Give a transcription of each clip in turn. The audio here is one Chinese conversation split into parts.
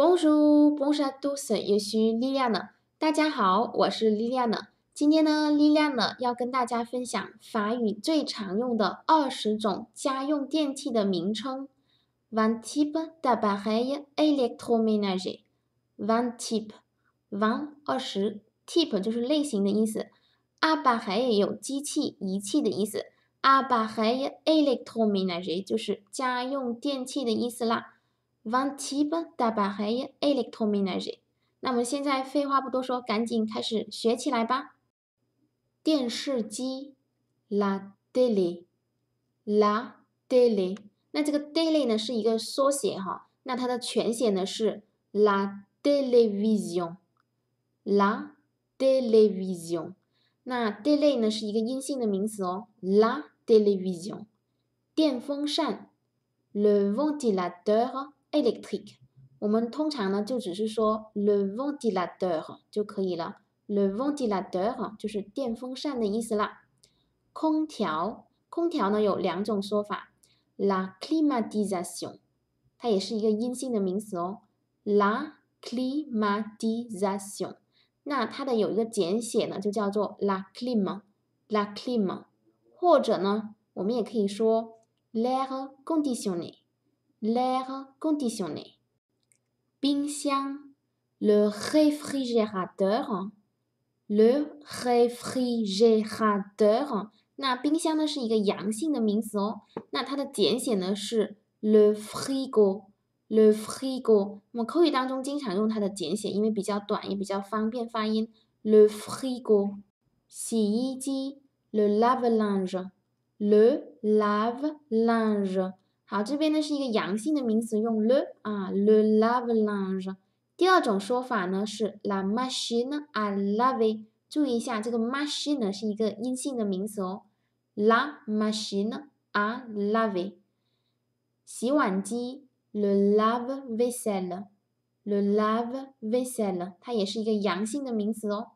Bonjour，Bonjour，à tous，i l i a n a 大家好，我是 Liliana。今天呢，Liliana 要跟大家分享法语最常用的二十种家用电器的名称。Vingt types d'appareils électroménagers。Vingt types，Vingt 二十，type 就是类型的意思。a p p a r e i 有机器、仪器的意思。a p p a r e i électroménagers 就是家用电器的意思啦。v e n t i b e r d'abaisse électronique。那我们现在废话不多说，赶紧开始学起来吧。电视机，la télé，la télé。那这个 daily 呢是一个缩写哈，那它的全写呢是 la télévision，la télévision。那 daily 呢是一个阴性的名词，la 哦 télévision。电风扇，le ventilateur。electric，我们通常呢就只是说 le ventilateur 就可以了。le ventilateur 就是电风扇的意思啦。空调，空调呢有两种说法，la climatisation，它也是一个阴性的名词哦，la climatisation。那它的有一个简写呢，就叫做 la clim，la clim，或者呢我们也可以说 la condition。l'air conditionné. Bingxiang, le réfrigérateur. Le réfrigérateur. 那冰箱呢是一个阳性的名词哦，那它的简写呢是 le frigo. frigo 我们口语当中经常用它的简写因为比较短也比较方便发音 le le lave linge, le lave-linge，le lave-linge。好，这边呢是一个阳性的名词，用 le 啊，le lavange e l。第二种说法呢是 la machine，I love it。注意一下，这个 machine 呢是一个阴性的名词哦，la machine，I love it。洗碗机，le lavetelle，le lavetelle，它也是一个阳性的名词哦。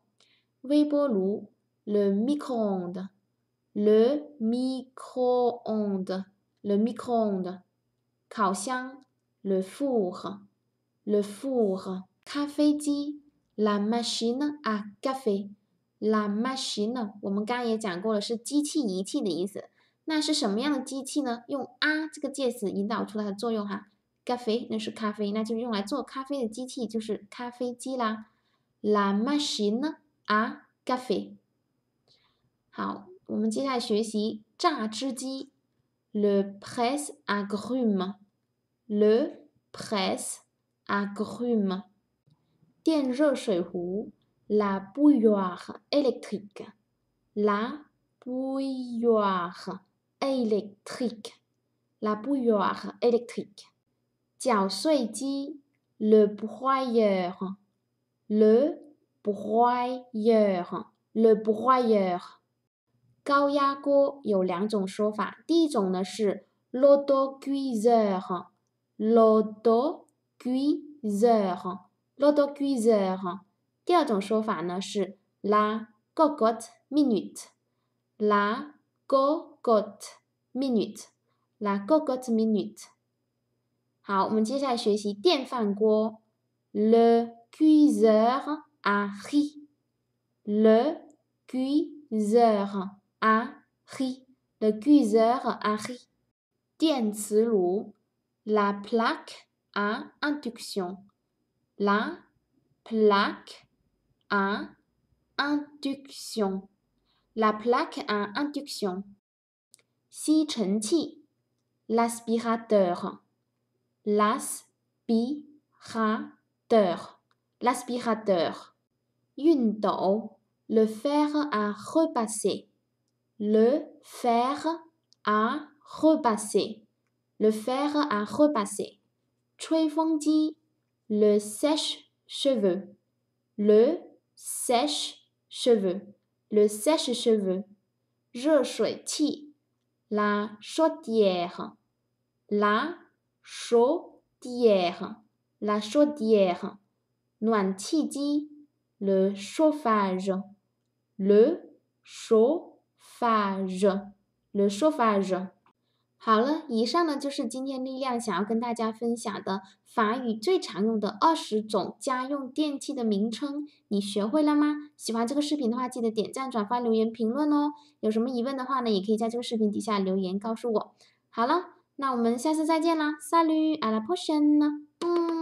微波炉，le microondes，le microondes。le micro-ondes，烤箱；le four，le four，咖啡机；la machine à café，la machine，我们刚刚也讲过了，是机器仪器的意思。那是什么样的机器呢？用啊这个介词引导出来的作用哈，café 那是咖啡，那就是用来做咖啡的机器，就是咖啡机啦。la machine 呢啊 café。好，我们接下来学习榨汁机。le presse agrume, le presse agrume. 电热水壶 la bouilloire électrique, la bouilloire électrique, la bouilloire électrique. 搅碎机 le broyeur, le broyeur, le broyeur. 高压锅有两种说法，第一种呢是 l o o g u i s e r l o o g u i s e r l o o g u i s e r 第二种说法呢是 la g o g o t t e minute，la g o g o t t e minute，la g o g o t t e minute。好，我们接下来学习电饭锅，le cuiseur a r i e l e cuiseur。A le cuiseur a ri la plaque à induction. La plaque à induction. La plaque à induction. Si chen l'aspirateur. L'aspirateur. L'aspirateur. Yun le fer à repasser le fer à repasser. Le fer à repasser. dit le sèche-cheveux. Le sèche-cheveux. Le sèche-cheveux. Je ti la chaudière. La chaudière. La chaudière. dit le chauffage. Le chauffage 发热，热说发热。好了，以上呢就是今天力量想要跟大家分享的法语最常用的二十种家用电器的名称，你学会了吗？喜欢这个视频的话，记得点赞、转发、留言、评论哦。有什么疑问的话呢，也可以在这个视频底下留言告诉我。好了，那我们下次再见啦，salut，阿拉 i 轩呢，嗯。